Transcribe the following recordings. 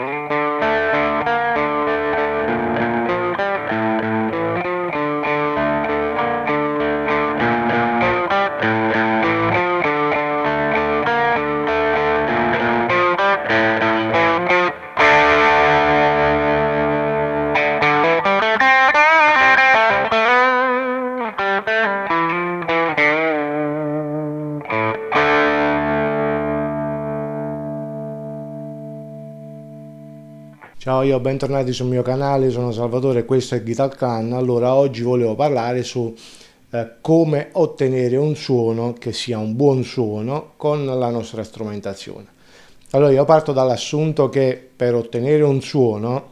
Mm-hmm. Ciao io, bentornati sul mio canale, sono Salvatore, questo è Guitar Can. Allora, oggi volevo parlare su eh, come ottenere un suono che sia un buon suono con la nostra strumentazione. Allora, io parto dall'assunto che per ottenere un suono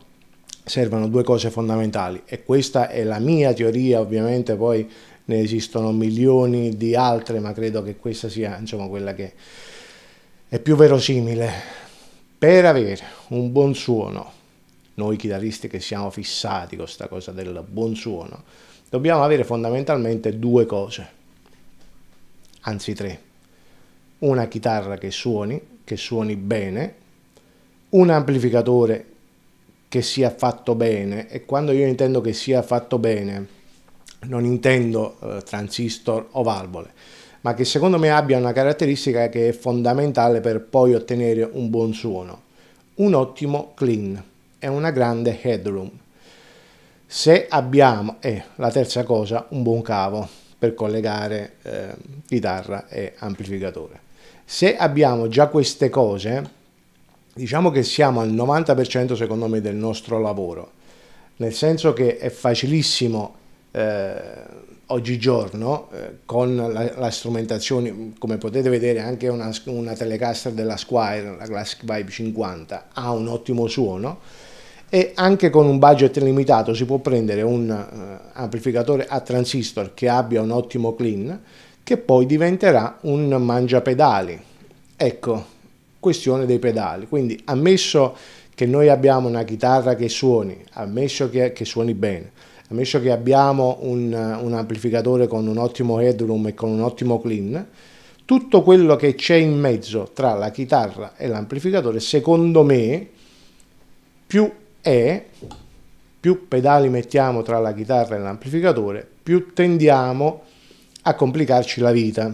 servono due cose fondamentali e questa è la mia teoria, ovviamente poi ne esistono milioni di altre, ma credo che questa sia, insomma, quella che è più verosimile. Per avere un buon suono noi chitarristi che siamo fissati con questa cosa del buon suono, dobbiamo avere fondamentalmente due cose, anzi tre. Una chitarra che suoni, che suoni bene, un amplificatore che sia fatto bene e quando io intendo che sia fatto bene non intendo eh, transistor o valvole, ma che secondo me abbia una caratteristica che è fondamentale per poi ottenere un buon suono, un ottimo clean e una grande headroom. Se abbiamo, e eh, la terza cosa, un buon cavo per collegare eh, chitarra e amplificatore. Se abbiamo già queste cose, diciamo che siamo al 90% secondo me del nostro lavoro, nel senso che è facilissimo eh, oggigiorno eh, con la, la, strumentazione, come potete vedere anche una, una Telecaster della Squire, la Classic Vibe 50, ha un ottimo suono, e anche con un budget limitato si può prendere un uh, amplificatore a transistor che abbia un ottimo clean che poi diventerà un mangiapedali. Ecco, questione dei pedali. Quindi ammesso che noi abbiamo una chitarra che suoni, ammesso che, che suoni bene, ammesso che abbiamo un, un, amplificatore con un ottimo headroom e con un ottimo clean, tutto quello che c'è in mezzo tra la chitarra e l'amplificatore, secondo me, più e più pedali mettiamo tra la chitarra e l'amplificatore, più tendiamo a complicarci la vita.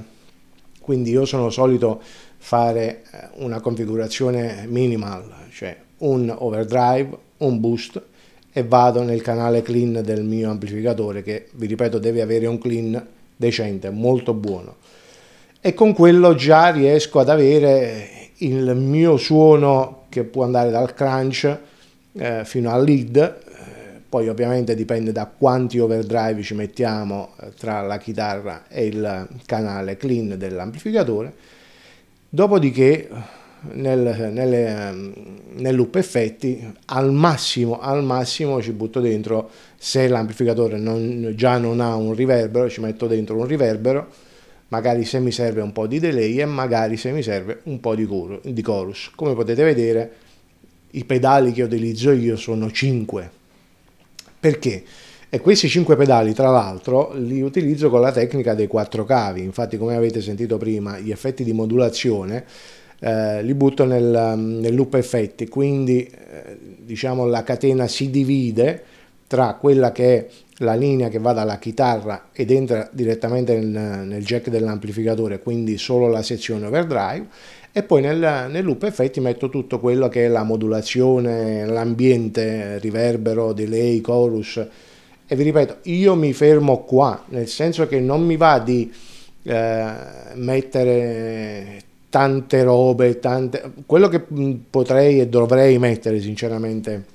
Quindi io sono solito fare eh, una configurazione minimal, cioè un overdrive, un boost e vado nel canale clean del mio amplificatore che vi ripeto deve avere un clean decente, molto buono e con quello già riesco ad avere il mio suono che può andare dal crunch eh, fino al lead, eh, poi ovviamente dipende da quanti overdrive ci mettiamo eh, tra la chitarra e il canale clean dell'amplificatore, dopodiché nel, nel, ehm, nel loop effetti al massimo, al massimo ci butto dentro se l'amplificatore non, già non ha un riverbero ci metto dentro un riverbero magari se mi serve un po' di delay e magari se mi serve un po' di chorus come potete vedere i pedali che utilizzo io sono 5. Perché? E questi 5 pedali, tra l'altro, li utilizzo con la tecnica dei 4 cavi. Infatti, come avete sentito prima, gli effetti di modulazione eh, li butto nel, nel loop effetti. Quindi, eh, diciamo, la catena si divide tra quella che è la linea che va dalla chitarra ed entra direttamente nel, nel jack dell'amplificatore, quindi solo la sezione overdrive, e poi nel, nel loop effetti metto tutto quello che è la modulazione, l'ambiente, riverbero, delay, chorus e vi ripeto io mi fermo qua nel senso che non mi va di eh, mettere tante robe, tante... quello che mm, potrei e dovrei mettere sinceramente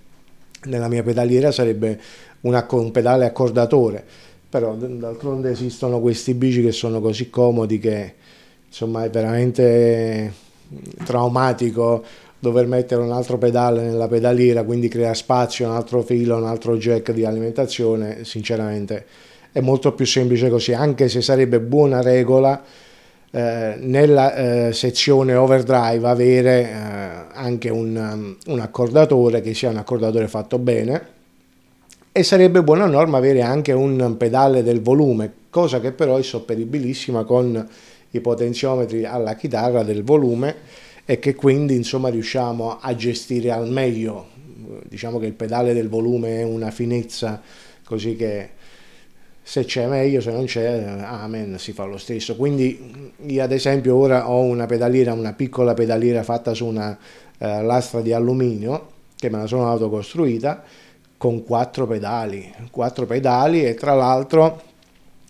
nella mia pedaliera sarebbe una, un pedale accordatore, però d'altronde esistono questi bici che sono così comodi che insomma è veramente traumatico dover mettere un altro pedale nella pedaliera, quindi crea spazio, un altro filo, un altro jack di alimentazione, sinceramente è molto più semplice così, anche se sarebbe buona regola eh, nella eh, sezione overdrive avere eh, anche un, um, un accordatore che sia un accordatore fatto bene e sarebbe buona norma avere anche un pedale del volume, cosa che però è sopperibilissima con i potenziometri alla chitarra del volume e che quindi insomma riusciamo a gestire al meglio. Diciamo che il pedale del volume è una finezza così che se c'è meglio, se non c'è, amen, si fa lo stesso. Quindi io ad esempio ora ho una pedaliera, una piccola pedaliera fatta su una eh, lastra di alluminio che me la sono autocostruita con quattro pedali, quattro pedali e tra l'altro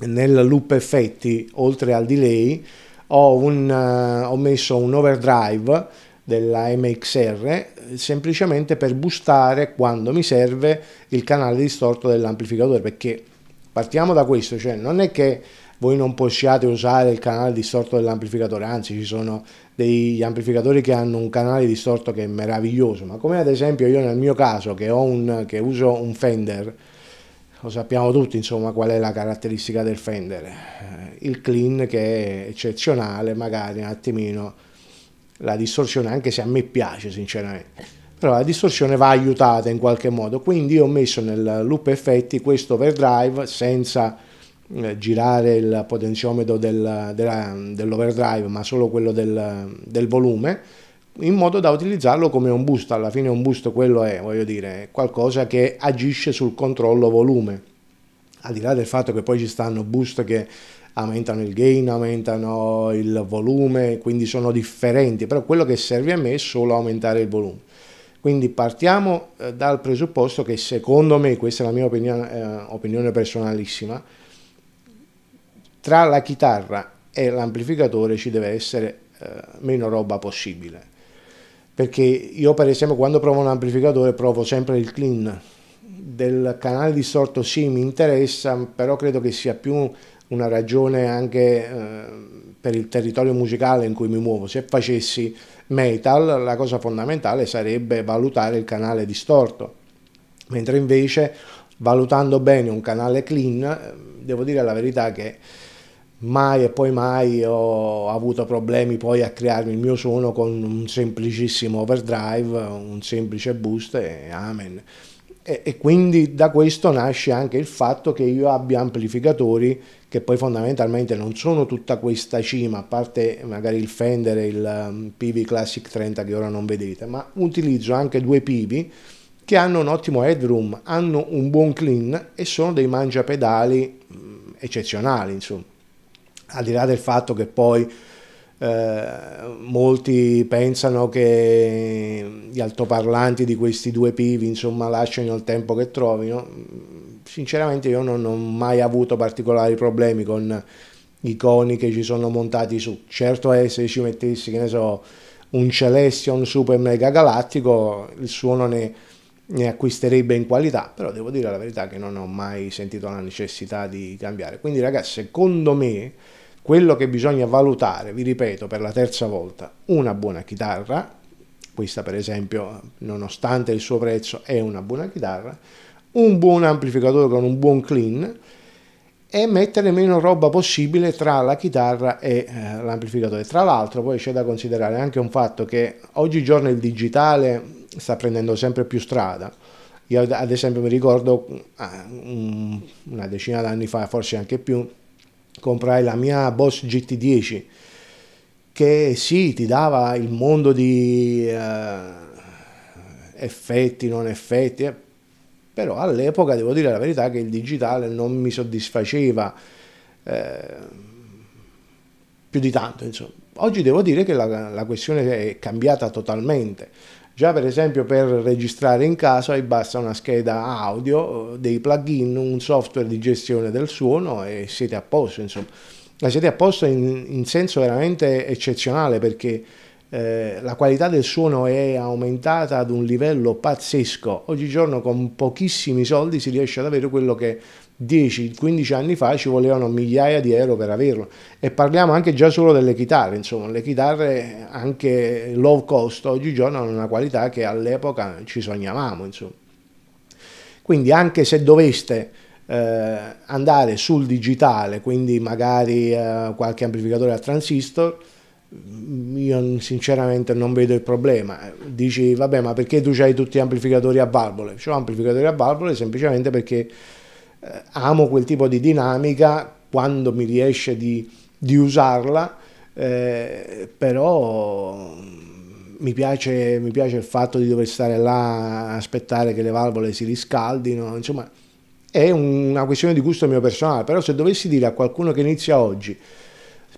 nel loop effetti oltre al delay ho, un, uh, ho messo un overdrive della MXR eh, semplicemente per boostare quando mi serve il canale distorto dell'amplificatore perché partiamo da questo cioè non è che voi non possiate usare il canale distorto dell'amplificatore anzi ci sono degli amplificatori che hanno un canale distorto che è meraviglioso ma come ad esempio io nel mio caso che, un, che uso un Fender lo sappiamo tutti insomma qual è la caratteristica del Fender eh, il clean che è eccezionale magari un attimino la distorsione anche se a me piace sinceramente però la distorsione va aiutata in qualche modo quindi io ho messo nel loop effetti questo overdrive senza eh, girare il potenziometro del, dell'overdrive ma solo quello del, del volume in modo da utilizzarlo come un boost. alla fine un boost quello è, voglio dire, è qualcosa che agisce sul controllo volume, al di là del fatto che poi ci stanno boost che aumentano il gain, aumentano il volume, quindi sono differenti, però quello che serve a me è solo aumentare il volume. Quindi partiamo eh, dal presupposto che secondo me, questa è la mia opinione, eh, opinione personalissima, tra la chitarra e l'amplificatore ci deve essere eh, meno roba possibile perché io per esempio quando provo un amplificatore provo sempre il clean del canale distorto sì mi interessa però credo che sia più una ragione anche eh, per il territorio musicale in cui mi muovo se facessi metal la cosa fondamentale sarebbe valutare il canale distorto mentre invece valutando bene un canale clean eh, devo dire la verità che mai e poi mai ho avuto problemi poi a crearmi il mio suono con un semplicissimo overdrive, un semplice boost e amen. E, e, quindi da questo nasce anche il fatto che io abbia amplificatori che poi fondamentalmente non sono tutta questa cima, a parte magari il Fender e il um, PV Classic 30 che ora non vedete, ma utilizzo anche due PV che hanno un ottimo headroom, hanno un buon clean e sono dei mangiapedali mm, eccezionali, insomma al di là del fatto che poi eh, molti pensano che gli altoparlanti di questi due pivi insomma lasciano il tempo che trovino sinceramente io non ho mai avuto particolari problemi con i coni che ci sono montati su certo è se ci mettessi che ne so un Celestion super mega galattico il suono ne è ne acquisterebbe in qualità, però devo dire la verità che non ho mai sentito la necessità di cambiare. Quindi ragazzi, secondo me quello che bisogna valutare, vi ripeto per la terza volta, una buona chitarra, questa per esempio nonostante il suo prezzo è una buona chitarra, un buon amplificatore con un buon clean, e mettere meno roba possibile tra la chitarra e eh, l'amplificatore. Tra l'altro poi c'è da considerare anche un fatto che oggigiorno il digitale sta prendendo sempre più strada. Io ad esempio mi ricordo ah, una decina d'anni fa, forse anche più, comprai la mia Bosch GT10 che sì, ti dava il mondo di uh, effetti, non effetti, eh, però all'epoca devo dire la verità che il digitale non mi soddisfaceva eh, più di tanto. Insomma. Oggi devo dire che la, la questione è cambiata totalmente Già per esempio per registrare in casa vi basta una scheda audio, eh, dei plugin, un software di gestione del suono e siete a posto, insomma. Ma siete a posto in, in senso veramente eccezionale perché eh, la qualità del suono è aumentata ad un livello pazzesco. Oggigiorno con pochissimi soldi si riesce ad avere quello che 10-15 anni fa ci volevano migliaia di euro per averlo e parliamo anche già solo delle chitarre insomma le chitarre anche low cost oggigiorno hanno una qualità che all'epoca ci sognavamo insomma quindi anche se doveste eh, andare sul digitale quindi magari eh, qualche amplificatore a transistor mm, io sinceramente non vedo il problema dici vabbè ma perché tu hai tutti gli amplificatori a valvole ho amplificatori a valvole semplicemente perché eh, amo quel tipo di dinamica quando mi riesce di, di usarla, eh, però mm, mi piace, mi piace, il fatto di dover stare là, a aspettare che le valvole si riscaldino, insomma è una questione di gusto mio personale, però se dovessi dire a qualcuno che inizia oggi,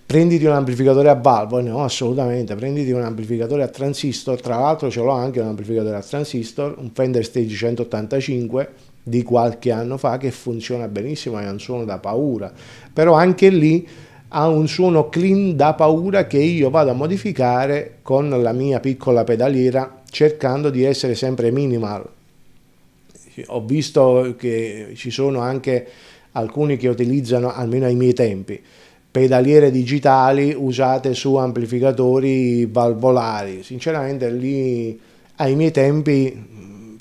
prenditi un amplificatore a valvole, no assolutamente, prenditi un amplificatore a transistor, tra l'altro ce l'ho anche un amplificatore a transistor, un Fender Stage 185, di qualche anno fa che funziona benissimo, è un suono da paura, però anche lì ha un suono clean da paura che io vado a modificare con la mia piccola pedaliera cercando di essere sempre minimal. Ho visto che ci sono anche alcuni che utilizzano, almeno ai miei tempi, pedaliere digitali usate su amplificatori valvolari. Sinceramente lì ai miei tempi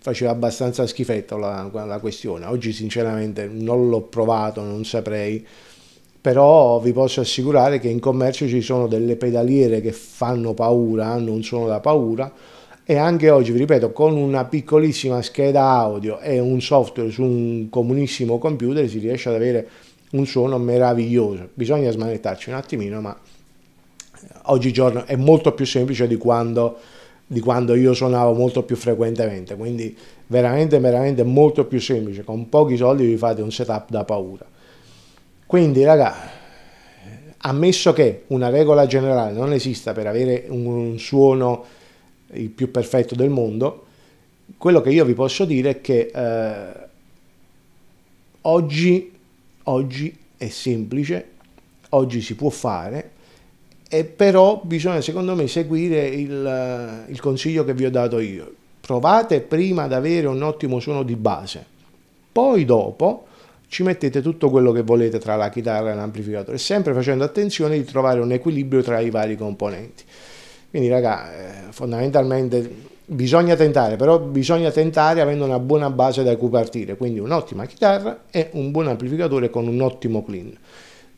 faceva abbastanza schifetto la, la questione. Oggi sinceramente non l'ho provato, non saprei, però vi posso assicurare che in commercio ci sono delle pedaliere che fanno paura, non sono da paura, e anche oggi, vi ripeto, con una piccolissima scheda audio e un software su un comunissimo computer si riesce ad avere un suono meraviglioso. Bisogna smanettarci un attimino, ma oggigiorno è molto più semplice di quando di quando io suonavo molto più frequentemente, quindi veramente, veramente molto più semplice, con pochi soldi vi fate un setup da paura. Quindi raga, ammesso che una regola generale non esista per avere un suono il più perfetto del mondo, quello che io vi posso dire è che eh, oggi, oggi è semplice, oggi si può fare, e però bisogna secondo me seguire il, eh, il consiglio che vi ho dato io. Provate prima ad avere un ottimo suono di base, poi dopo ci mettete tutto quello che volete tra la chitarra e l'amplificatore, sempre facendo attenzione di trovare un equilibrio tra i vari componenti. Quindi raga, eh, fondamentalmente bisogna tentare, però bisogna tentare avendo una buona base da cui partire, quindi un'ottima chitarra e un buon amplificatore con un ottimo clean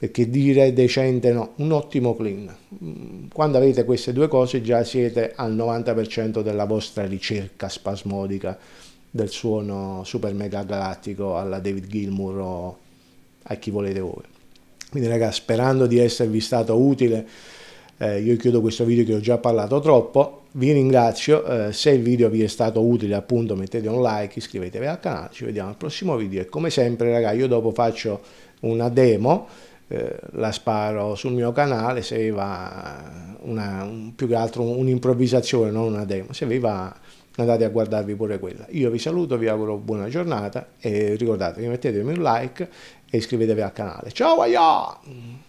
perché dire decente no, un ottimo clean. Quando avete queste due cose già siete al 90% della vostra ricerca spasmodica del suono super mega galattico alla David Gilmour o a chi volete voi. Quindi ragazzi, sperando di esservi stato utile, eh, io chiudo questo video che ho già parlato troppo, vi ringrazio, eh, se il video vi è stato utile appunto mettete un like, iscrivetevi al canale, ci vediamo al prossimo video e come sempre ragazzi io dopo faccio una demo eh, la sparo sul mio canale se va una, un, più che altro un'improvvisazione, non una demo, se vi va andate a guardarvi pure quella. Io vi saluto, vi auguro buona giornata e ricordatevi mettetevi un like e iscrivetevi al canale. Ciao, aia!